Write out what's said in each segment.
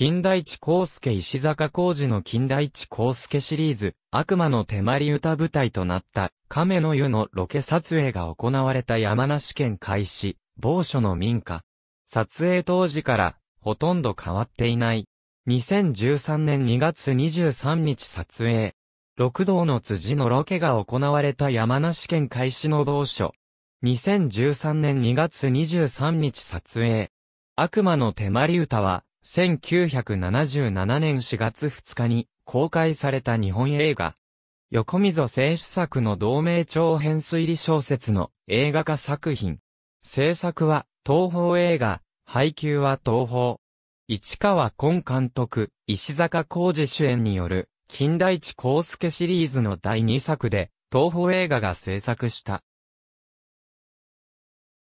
金大地光介石坂浩二の金大地光介シリーズ、悪魔の手まり歌舞台となった、亀の湯のロケ撮影が行われた山梨県開始、某所の民家。撮影当時から、ほとんど変わっていない。2013年2月23日撮影。六道の辻のロケが行われた山梨県開始の某所。2013年2月23日撮影。悪魔の手まり歌は、1977年4月2日に公開された日本映画。横溝正史作の同名長編推理小説の映画化作品。制作は東宝映画、配給は東宝。市川崑監督、石坂浩二主演による近代地光介シリーズの第2作で東宝映画が制作した。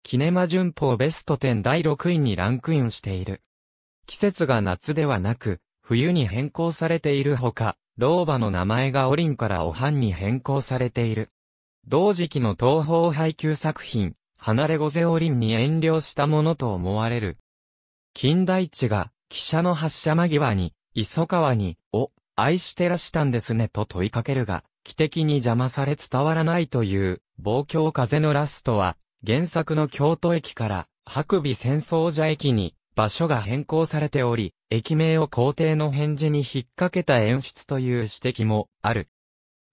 キネマ旬報ベスト10第6位にランクインしている。季節が夏ではなく、冬に変更されているほか、老婆の名前がオリンからおはんに変更されている。同時期の東方配給作品、離れ御ゼオリンに遠慮したものと思われる。金田一が、汽車の発車間際に、磯川に、を、愛してらしたんですねと問いかけるが、汽笛に邪魔され伝わらないという、望郷風のラストは、原作の京都駅から、白尾戦争者駅に、場所が変更されており、駅名を皇帝の返事に引っ掛けた演出という指摘もある。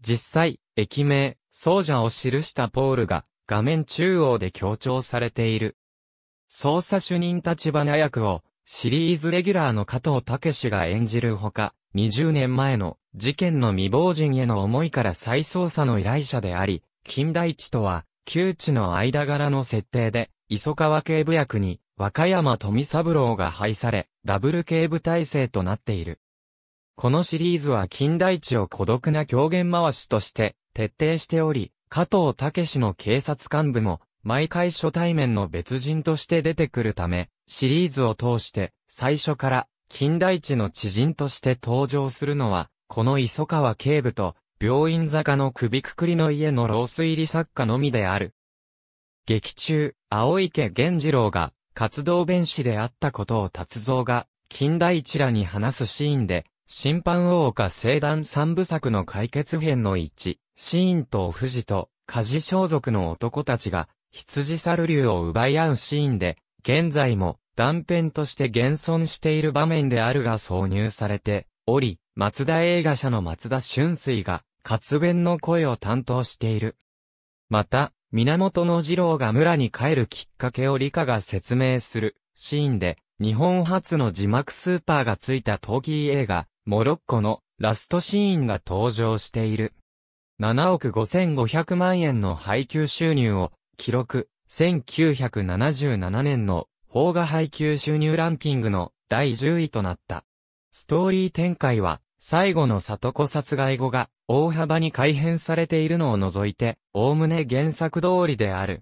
実際、駅名、奏者を記したポールが画面中央で強調されている。捜査主任立花役をシリーズレギュラーの加藤武史が演じるほか、20年前の事件の未亡人への思いから再捜査の依頼者であり、金代地とは、旧地の間柄の設定で、磯川警部役に若山富三郎が廃され、ダブル警部体制となっている。このシリーズは近代地を孤独な狂言回しとして、徹底しており、加藤武の警察幹部も、毎回初対面の別人として出てくるため、シリーズを通して、最初から、近代地の知人として登場するのは、この磯川警部と、病院坂の首くくりの家の老衰理作家のみである。劇中、青池源次郎が、活動弁士であったことを達造が、近代一らに話すシーンで、審判王家聖団三部作の解決編の一、シーンと富士と、家事装束の男たちが、羊猿竜を奪い合うシーンで、現在も断片として現存している場面であるが挿入されており、松田映画社の松田俊水が、活弁の声を担当している。また、源の二郎が村に帰るきっかけを理科が説明するシーンで、日本初の字幕スーパーがついた陶器映画、モロッコのラストシーンが登場している。7億5500万円の配給収入を記録、1977年の邦画配給収入ランキングの第10位となった。ストーリー展開は最後の里子殺害後が大幅に改変されているのを除いて、おおむね原作通りである。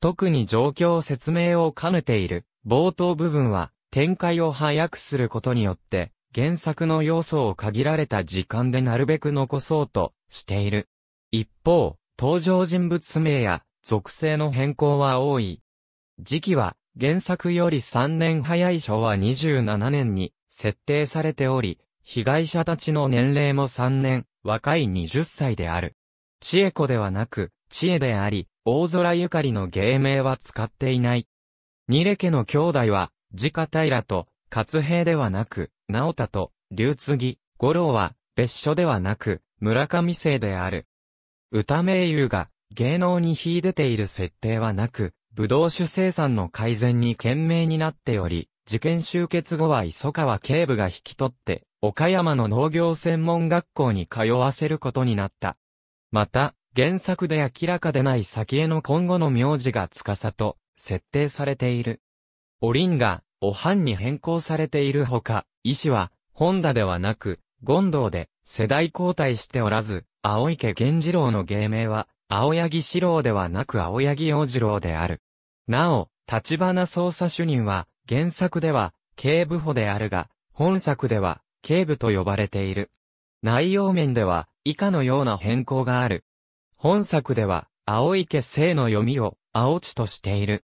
特に状況説明を兼ねている冒頭部分は展開を早くすることによって原作の要素を限られた時間でなるべく残そうとしている。一方、登場人物名や属性の変更は多い。時期は原作より3年早い昭和27年に設定されており、被害者たちの年齢も3年、若い20歳である。知恵子ではなく、知恵であり、大空ゆかりの芸名は使っていない。ニレ家の兄弟は、自家平と、勝平ではなく、直田と、龍継、五郎は、別所ではなく、村上生である。歌名優が、芸能に秀でている設定はなく、武道酒生産の改善に懸命になっており、事件終結後は磯川警部が引き取って、岡山の農業専門学校に通わせることになった。また、原作で明らかでない先への今後の名字が司と設定されている。おりんが、おはんに変更されているほか、医師は、本田ではなく、権ウで、世代交代しておらず、青池源次郎の芸名は、青柳四郎ではなく青柳洋次郎である。なお、立花捜査主任は、原作では、警部補であるが、本作では、警部と呼ばれている。内容面では、以下のような変更がある。本作では、青池聖の読みを、青地としている。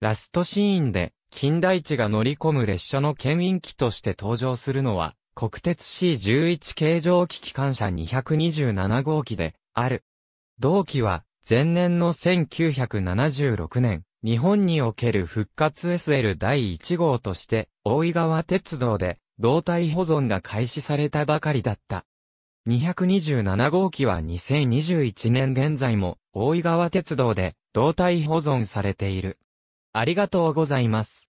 ラストシーンで、近代地が乗り込む列車の牽引機として登場するのは、国鉄 C11 形状機機関車227号機で、ある。同期は、前年の1976年、日本における復活 SL 第1号として、大井川鉄道で、胴体保存が開始されたばかりだった。227号機は2021年現在も大井川鉄道で胴体保存されている。ありがとうございます。